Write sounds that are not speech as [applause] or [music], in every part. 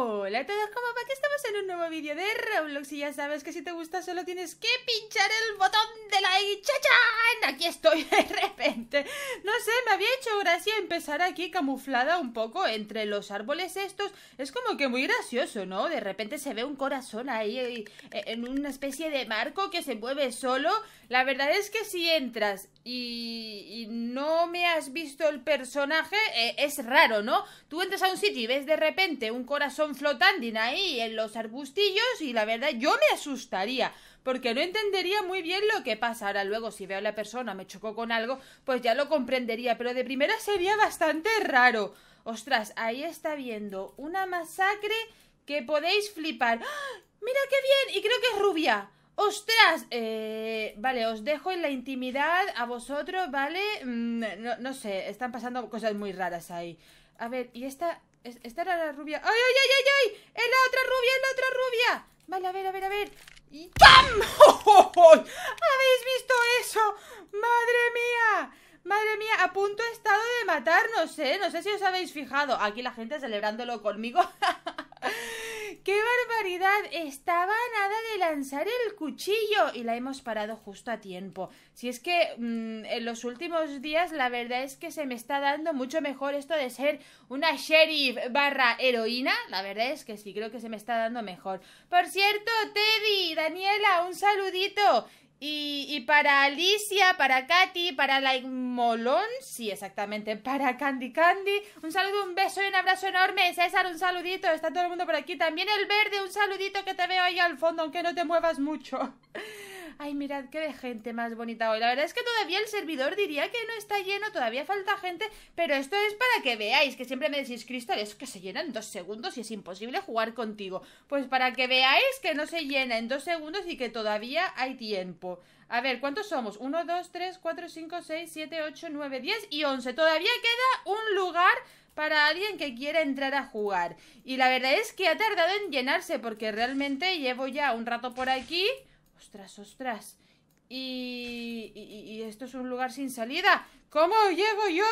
Hola a todos, ¿cómo va? Que estamos en un nuevo vídeo de Roblox y ya sabes que si te gusta solo tienes que pinchar el botón de like ¡Chachán! Aquí estoy [laughs] de repente No sé, me había hecho gracia empezar aquí camuflada un poco entre los árboles estos Es como que muy gracioso, ¿no? De repente se ve un corazón ahí eh, eh, en una especie de marco que se mueve solo La verdad es que si entras y, no me has visto el personaje, eh, es raro, ¿no? Tú entras a un sitio y ves de repente un corazón Flotandin ahí en los arbustillos y la verdad yo me asustaría porque no entendería muy bien lo que pasa. Ahora luego si veo a la persona me chocó con algo, pues ya lo comprendería, pero de primera sería bastante raro. Ostras, ahí está viendo una masacre que podéis flipar. ¡Ah! Mira qué bien y creo que es rubia. ¡Ostras! Eh, vale, os dejo en la intimidad a vosotros, ¿vale? Mm, no, no sé, están pasando cosas muy raras ahí. A ver, y esta esta era la rubia. ¡Ay, ay, ay, ay, ay! ¡Es la otra rubia, es la otra rubia! Vale, a ver, a ver, a ver. ¡Y [laughs] ¡Oh, oh, oh! habéis visto eso? ¡Madre mía! Madre mía, a punto he estado de matarnos, ¿eh? No sé si os habéis fijado. Aquí la gente celebrándolo conmigo. [laughs] ¡Qué barbaridad! Estaba nada de lanzar el cuchillo y la hemos parado justo a tiempo. Si es que mm, en los últimos días la verdad es que se me está dando mucho mejor esto de ser una sheriff barra heroína. La verdad es que sí, creo que se me está dando mejor. Por cierto, Teddy, Daniela, un saludito. Y, para Alicia, para Katy, para Like Molón, sí, exactamente, para Candy Candy. Un saludo, un beso y un abrazo enorme. César, un saludito. Está todo el mundo por aquí. También el verde, un saludito que te veo ahí al fondo, aunque no te muevas mucho. Ay, mirad qué de gente más bonita hoy. La verdad es que todavía el servidor diría que no está lleno, todavía falta gente, pero esto es para que veáis, que siempre me decís, Cristal, es que se llena en dos segundos y es imposible jugar contigo. Pues para que veáis que no se llena en dos segundos y que todavía hay tiempo. A ver, ¿cuántos somos? 1, 2, 3, 4, 5, 6, 7, 8, 9, 10 y 11. Todavía queda un lugar para alguien que quiera entrar a jugar. Y la verdad es que ha tardado en llenarse porque realmente llevo ya un rato por aquí Ostras, ostras. Y, y, esto es un lugar sin salida. ¿Cómo llego yo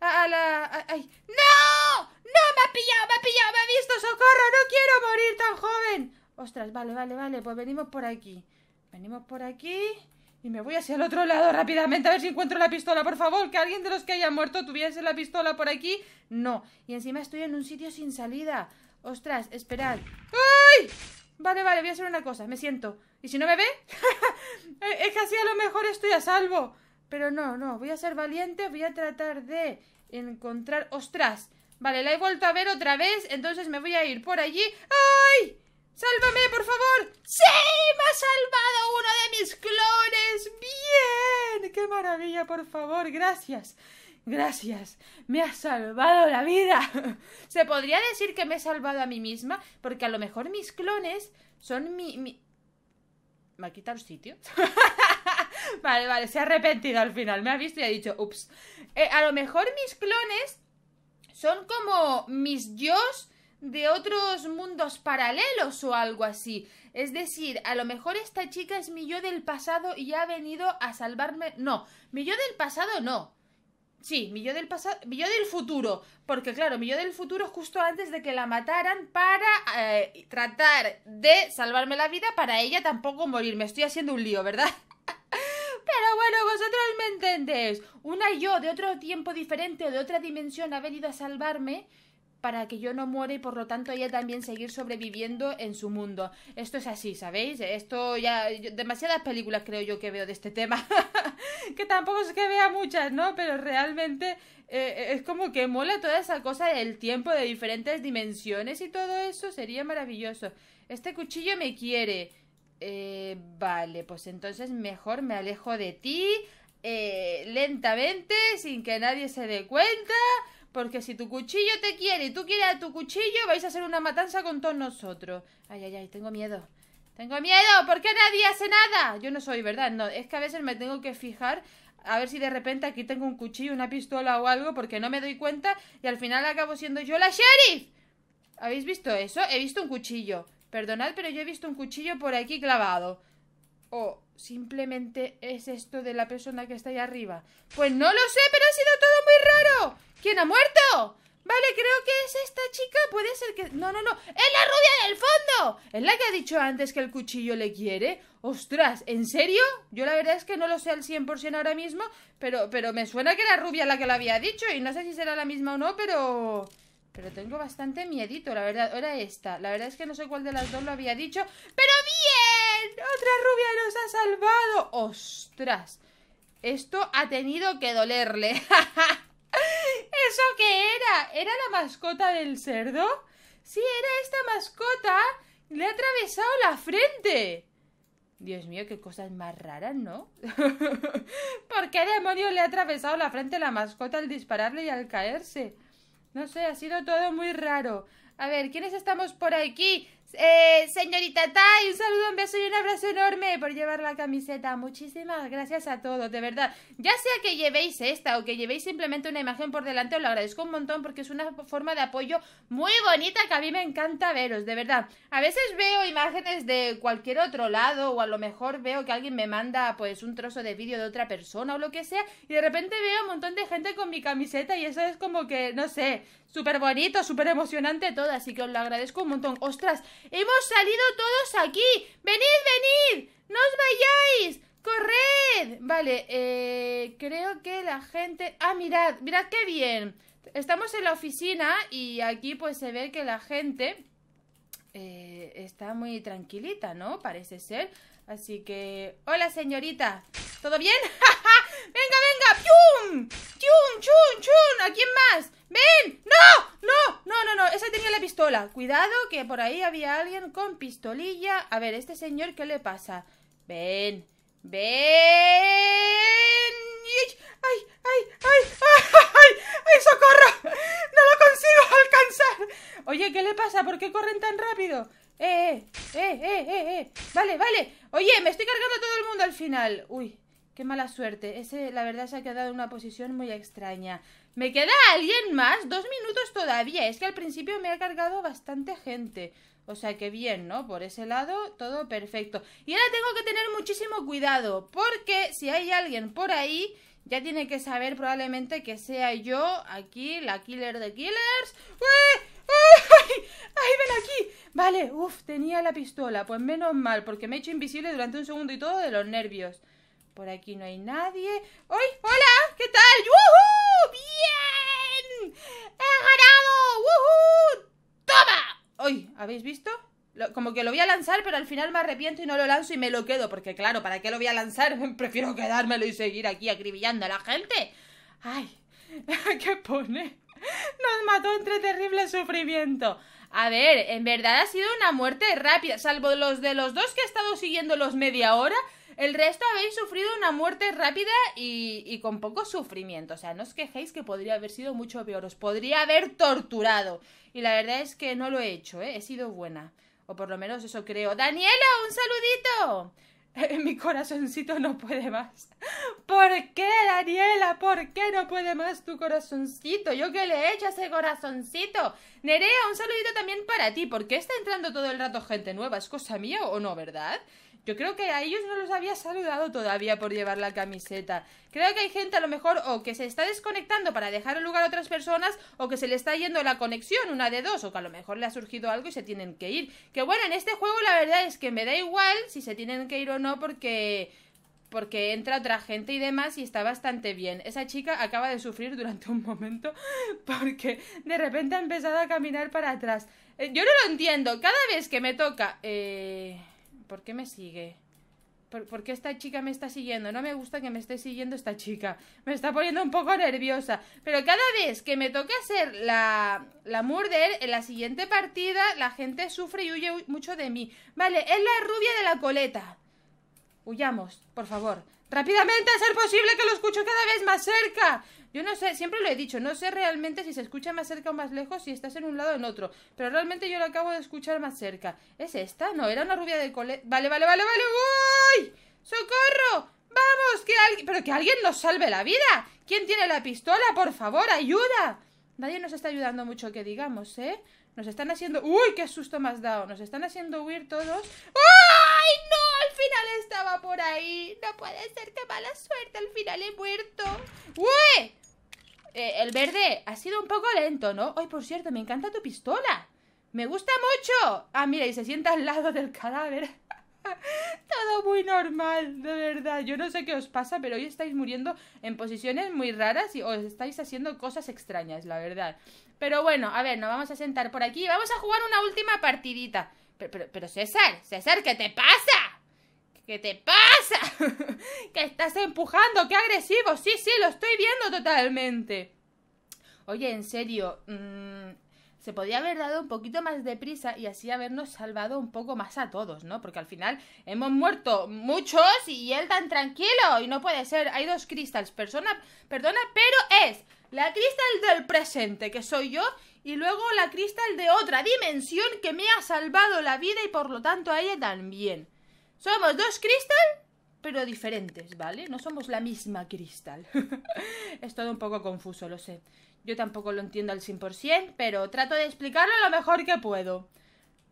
a, la... ay. ¡No! ¡No! Me ha pillado, me ha pillado, me ha visto socorro. No quiero morir tan joven. Ostras, vale, vale, vale. Pues venimos por aquí. Venimos por aquí. Y me voy hacia el otro lado rápidamente a ver si encuentro la pistola, por favor, que alguien de los que haya muerto tuviese la pistola por aquí. No. Y encima estoy en un sitio sin salida. Ostras, esperad. ¡Ay! Vale, vale, voy a hacer una cosa, me siento. ¿Y si no me ve? [laughs] Eh, es que así a lo mejor estoy a salvo. Pero no, no, voy a ser valiente, voy a tratar de encontrar... ¡Ostras! Vale, la he vuelto a ver otra vez, entonces me voy a ir por allí. ¡Ay! ¡Sálvame, por favor! ¡Sí! ¡Me ha salvado uno de mis clones! ¡Bien! ¡Qué maravilla, por favor! ¡Gracias! Gracias, me ha salvado la vida. [laughs] Se podría decir que me he salvado a mí misma, porque a lo mejor mis clones son mi. ¿Me ha quitado el sitio? [laughs] vale, vale, se ha arrepentido al final. Me ha visto y ha dicho, ups. Eh, a lo mejor mis clones son como mis yos de otros mundos paralelos o algo así. Es decir, a lo mejor esta chica es mi yo del pasado y ha venido a salvarme. No, mi yo del pasado no. Sí, mi yo del pasado, mi yo del futuro, porque claro, mi yo del futuro es justo antes de que la mataran para eh, tratar de salvarme la vida para ella tampoco morir. Me estoy haciendo un lío, ¿verdad? [laughs] Pero bueno, vosotros me entendéis. Una yo de otro tiempo diferente o de otra dimensión ha venido a salvarme para que yo no muera y por lo tanto ella también seguir sobreviviendo en su mundo. Esto es así, ¿sabéis? Esto ya... demasiadas películas creo yo que veo de este tema. [laughs] que tampoco es que vea muchas, ¿no? Pero realmente eh, es como que mola toda esa cosa del tiempo, de diferentes dimensiones y todo eso. Sería maravilloso. Este cuchillo me quiere. Eh, vale, pues entonces mejor me alejo de ti. Eh, lentamente, sin que nadie se dé cuenta. Porque si tu cuchillo te quiere y tú quieres a tu cuchillo, vais a hacer una matanza con todos nosotros. Ay, ay, ay, tengo miedo. Tengo miedo, ¿por qué nadie hace nada? Yo no soy, ¿verdad? No, es que a veces me tengo que fijar a ver si de repente aquí tengo un cuchillo, una pistola o algo, porque no me doy cuenta y al final acabo siendo yo la sheriff. ¿Habéis visto eso? He visto un cuchillo. Perdonad, pero yo he visto un cuchillo por aquí clavado o simplemente es esto de la persona que está ahí arriba. Pues no lo sé, pero ha sido todo muy raro. ¿Quién ha muerto? Vale, creo que es esta chica, puede ser que... No, no, no, es la rubia del fondo. Es la que ha dicho antes que el cuchillo le quiere. Ostras, ¿en serio? Yo la verdad es que no lo sé al 100% ahora mismo, pero, pero me suena que era rubia la que lo había dicho y no sé si será la misma o no, pero... Pero tengo bastante miedito, la verdad. era esta. La verdad es que no sé cuál de las dos lo había dicho. Pero bien. ¡Otra rubia nos ha salvado! ¡Ostras! Esto ha tenido que dolerle. [laughs] ¿Eso qué era? ¿Era la mascota del cerdo? Sí, era esta mascota. Le ha atravesado la frente. Dios mío, qué cosas más raras, ¿no? [laughs] ¿Por qué demonios le ha atravesado la frente a la mascota al dispararle y al caerse? No sé, ha sido todo muy raro. A ver, ¿quiénes estamos por aquí? Eh, señorita Tai, un saludo, un beso y un abrazo enorme por llevar la camiseta. Muchísimas gracias a todos, de verdad. Ya sea que llevéis esta o que llevéis simplemente una imagen por delante, os lo agradezco un montón porque es una forma de apoyo muy bonita que a mí me encanta veros, de verdad. A veces veo imágenes de cualquier otro lado o a lo mejor veo que alguien me manda pues un trozo de vídeo de otra persona o lo que sea y de repente veo un montón de gente con mi camiseta y eso es como que, no sé, Súper bonito, súper emocionante todo, así que os lo agradezco un montón. ¡Ostras! ¡Hemos salido todos aquí! ¡Venid, venid! ¡No os vayáis! ¡Corred! Vale, eh, creo que la gente... Ah, mirad, mirad qué bien. Estamos en la oficina y aquí pues se ve que la gente eh, está muy tranquilita, ¿no? Parece ser. Así que... ¡Hola, señorita! ¿Todo bien? [laughs] ¡Venga, venga! ¡Pium! ¡Chun, ¡Pium! chun! ¿A quién más? ¡Ven! ¡No! ¡No! No, no, no. Esa tenía la pistola. Cuidado que por ahí había alguien con pistolilla. A ver, este señor, ¿qué le pasa? Ven. Ven. ¡Ay, ay, ay! ¡Ay, ay! socorro! ¡No lo consigo alcanzar! Oye, ¿qué le pasa? ¿Por qué corren tan rápido? eh, eh, eh, eh, eh. Vale, vale. Oye, me estoy cargando a todo el mundo al final. Uy, qué mala suerte. Ese, la verdad, se ha quedado en una posición muy extraña. ¿Me queda alguien más? Dos minutos todavía. Es que al principio me ha cargado bastante gente. O sea que bien, ¿no? Por ese lado, todo perfecto. Y ahora tengo que tener muchísimo cuidado, porque si hay alguien por ahí, ya tiene que saber probablemente que sea yo aquí, la killer de killers. ¡Uy! ¡Uy! Vale, uff, tenía la pistola. Pues menos mal, porque me he hecho invisible durante un segundo y todo de los nervios. Por aquí no hay nadie. ¡Ay! ¡Hola! ¿Qué tal? ¡Woohoo! ¡Bien! ¡He ganado! ¡Woohoo! ¡Toma! ¡Uy! ¿Habéis visto? como que lo voy a lanzar, pero al final me arrepiento y no lo lanzo y me lo quedo. Porque claro, ¿para qué lo voy a lanzar? [laughs] Prefiero quedármelo y seguir aquí acribillando a la gente. ¡Ay! [laughs] ¿Qué pone? Nos mató entre terrible sufrimiento. A ver, en verdad ha sido una muerte rápida, salvo los de los dos que he estado siguiendo los media hora. El resto habéis sufrido una muerte rápida y, con poco sufrimiento. O sea, no os quejéis que podría haber sido mucho peor. Os podría haber torturado. Y la verdad es que no lo he hecho, ¿eh? He sido buena. O por lo menos eso creo. ¡Daniela, un saludito! [laughs] Mi corazoncito no puede más. ¿Por qué, Daniela? ¿Por qué no puede más tu corazoncito? Yo qué le he hecho a ese corazoncito. Nerea, un saludito también para ti. ¿Por qué está entrando todo el rato gente nueva? ¿Es cosa mía o no, verdad? Yo creo que a ellos no los había saludado todavía por llevar la camiseta. Creo que hay gente a lo mejor o que se está desconectando para dejar el lugar a otras personas o que se le está yendo la conexión, una de dos, o que a lo mejor le ha surgido algo y se tienen que ir. Que bueno, en este juego la verdad es que me da igual si se tienen que ir o no porque porque entra otra gente y demás y está bastante bien. Esa chica acaba de sufrir durante un momento [laughs] porque de repente ha empezado a caminar para atrás. Eh, yo no lo entiendo, cada vez que me toca... Eh, ¿Por qué me sigue? ¿Por, qué esta chica me está siguiendo? No me gusta que me esté siguiendo esta chica. Me está poniendo un poco nerviosa. Pero cada vez que me toca hacer la, la murder, en la siguiente partida la gente sufre y huye mucho de mí. Vale, es la rubia de la coleta. Huyamos, por favor. Rápidamente, a ser posible que lo escucho cada vez más cerca. Yo no sé, siempre lo he dicho, no sé realmente si se escucha más cerca o más lejos, si estás en un lado o en otro. Pero realmente yo lo acabo de escuchar más cerca. ¿Es esta? No, era una rubia de cole... Vale, vale, vale, vale. ¡Uy! ¡Socorro! ¡Vamos! Que alguien... Pero que alguien nos salve la vida. ¿Quién tiene la pistola? Por favor, ayuda. Nadie nos está ayudando mucho que digamos, ¿eh? Nos están haciendo... ¡Uy, qué susto me has dado! Nos están haciendo huir todos. ¡Ay, no! Al final estaba por ahí. No puede ser, que mala suerte. Al final he muerto. ¡Uy! Eh, el verde ha sido un poco lento, ¿no? Ay, por cierto, me encanta tu pistola. Me gusta mucho. Ah, mira, y se sienta al lado del cadáver. [laughs] Todo muy normal, de verdad. Yo no sé qué os pasa, pero hoy estáis muriendo en posiciones muy raras y os estáis haciendo cosas extrañas, la verdad. Pero bueno, a ver, nos vamos a sentar por aquí. Vamos a jugar una última partidita. Pero, pero, pero César, César, ¿qué te pasa? ¿Qué te pasa? [laughs] que estás empujando, qué agresivo. Sí, sí, lo estoy viendo totalmente. Oye, en serio, mmm, se podía haber dado un poquito más de prisa y así habernos salvado un poco más a todos, ¿no? Porque al final hemos muerto muchos y él tan tranquilo y no puede ser. Hay dos cristals, persona, perdona, pero es la cristal del presente, que soy yo, y luego la cristal de otra dimensión que me ha salvado la vida y por lo tanto a ella también. Somos dos cristal, pero diferentes, ¿vale? No somos la misma cristal. [laughs] es todo un poco confuso, lo sé. Yo tampoco lo entiendo al 100%, pero trato de explicarlo lo mejor que puedo.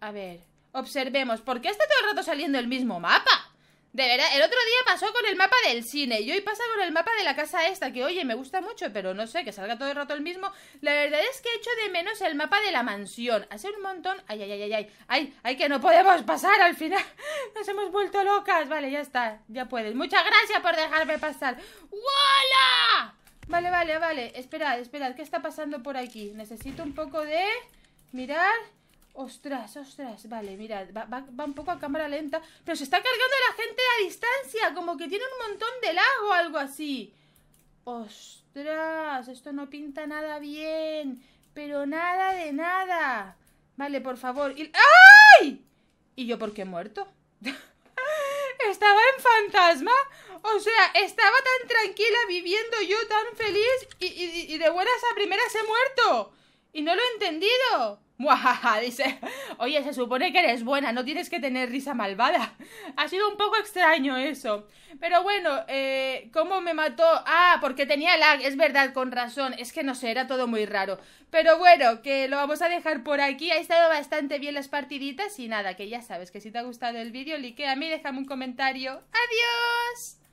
A ver, observemos, ¿por qué está todo el rato saliendo el mismo mapa? De verdad, el otro día pasó con el mapa del cine y hoy pasa con el mapa de la casa esta, que oye, me gusta mucho, pero no sé, que salga todo el rato el mismo. La verdad es que echo de menos el mapa de la mansión. Hace un montón... Ay, ay, ay, ay, ay, ay, ay, que no podemos pasar al final. [laughs] Nos hemos vuelto locas. Vale, ya está, ya puedes. Muchas gracias por dejarme pasar. ¡Hola! Vale, vale, vale. Esperad, esperad. ¿Qué está pasando por aquí? Necesito un poco de... Mirar... Ostras, ostras, vale, mirad, va, un poco a cámara lenta Pero se está cargando la gente a distancia Como que tiene un montón de lago o algo así Ostras, esto no pinta nada bien Pero nada de nada Vale, por favor ¡Ay! ¿Y yo por qué he muerto? [laughs] Estaba en fantasma o sea, estaba tan tranquila viviendo yo tan feliz y, de buenas a primeras he muerto. Y no lo he entendido. Muajaja, [laughs] dice. Oye, se supone que eres buena, no tienes que tener risa malvada. [laughs] Ha sido un poco extraño eso. Pero bueno, eh, ¿cómo me mató? Ah, porque tenía lag, es verdad, con razón. Es que no sé, era todo muy raro. Pero bueno, que lo vamos a dejar por aquí. Ha estado bastante bien las partiditas y nada, que ya sabes que si te ha gustado el vídeo, like a mí, déjame un comentario. ¡Adiós!